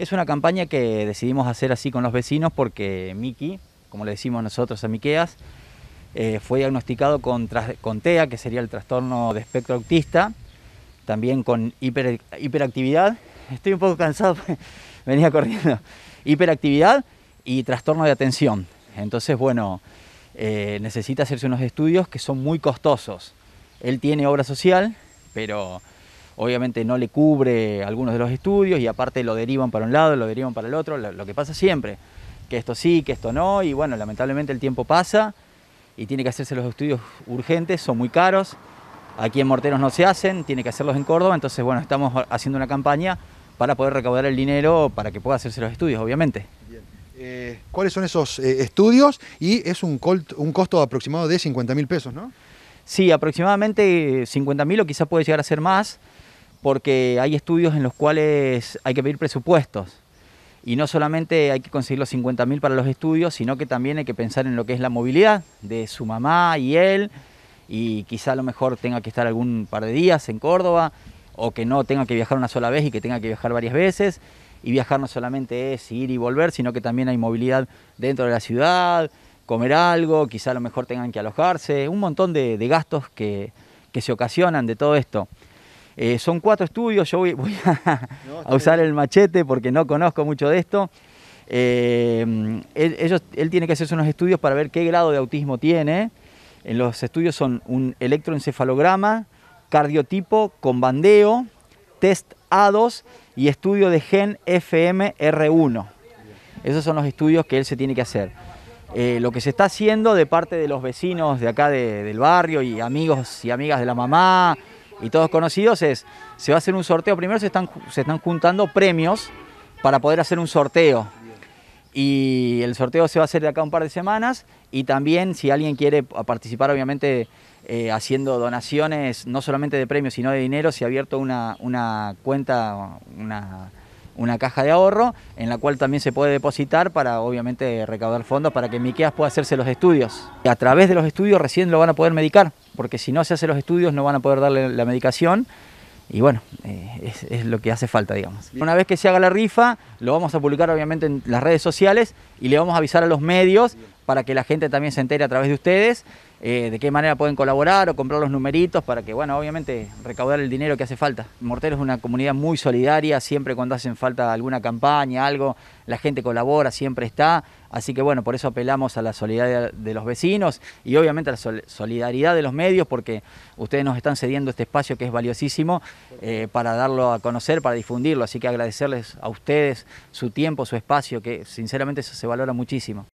Es una campaña que decidimos hacer así con los vecinos porque Miki, como le decimos nosotros a Miqueas, eh, fue diagnosticado con, con, TEA, que sería el trastorno de espectro autista, también con hiper, hiperactividad, estoy un poco cansado, venía corriendo, hiperactividad y trastorno de atención. Entonces, bueno, eh, necesita hacerse unos estudios que son muy costosos. Él tiene obra social, pero obviamente no le cubre algunos de los estudios y aparte lo derivan para un lado, lo derivan para el otro, lo, que pasa siempre, que esto sí, que esto no, y bueno, lamentablemente el tiempo pasa y tiene que hacerse los estudios urgentes, son muy caros, aquí en Morteros no se hacen, tiene que hacerlos en Córdoba, entonces bueno, estamos haciendo una campaña para poder recaudar el dinero para que pueda hacerse los estudios, obviamente. Bien. Eh, ¿Cuáles son esos eh, estudios? Y es un, costo aproximado de 50 mil pesos, ¿no? Sí, aproximadamente 50 mil o quizás puede llegar a ser más porque hay estudios en los cuales hay que pedir presupuestos. Y no solamente hay que conseguir los 50.000 para los estudios, sino que también hay que pensar en lo que es la movilidad de su mamá y él, y quizá a lo mejor tenga que estar algún par de días en Córdoba, o que no tenga que viajar una sola vez y que tenga que viajar varias veces. Y viajar no solamente es ir y volver, sino que también hay movilidad dentro de la ciudad, comer algo, quizá a lo mejor tengan que alojarse, un montón de, gastos que se ocasionan de todo esto. Eh, son cuatro estudios, yo voy, a, usar el machete porque no conozco mucho de esto. Eh, él, ellos, él tiene que hacerse unos estudios para ver qué grado de autismo tiene. En los estudios son un electroencefalograma, cardiotipo con bandeo, test A2 y estudio de gen FMR1. Esos son los estudios que él se tiene que hacer. Eh, lo que se está haciendo de parte de los vecinos de acá del barrio y amigos y amigas de la mamá, y todos conocidos es, se va a hacer un sorteo, primero se están, se están juntando premios para poder hacer un sorteo. Y el sorteo se va a hacer de acá un par de semanas y también si alguien quiere participar obviamente eh, haciendo donaciones, no solamente de premios sino de dinero, se ha abierto una, una cuenta, una, una caja de ahorro en la cual también se puede depositar para obviamente recaudar fondos para que Miqueas pueda hacerse los estudios. A través de los estudios recién lo van a poder medicar porque si no se hacen los estudios no van a poder darle la medicación y bueno, eh, es, lo que hace falta, digamos. Una vez que se haga la rifa, lo vamos a publicar obviamente en las redes sociales y le vamos a avisar a los medios para que la gente también se entere a través de ustedes eh, de qué manera pueden colaborar o comprar los numeritos para que, bueno, obviamente recaudar el dinero que hace falta. Mortero es una comunidad muy solidaria, siempre cuando hacen falta alguna campaña, algo, la gente colabora, siempre está. Así que bueno, por eso apelamos a la solidaridad de los vecinos y obviamente a la solidaridad de los medios porque ustedes nos están cediendo este espacio que es valiosísimo eh, para darlo a conocer, para difundirlo. Así que agradecerles a ustedes su tiempo, su espacio, que sinceramente se valora muchísimo.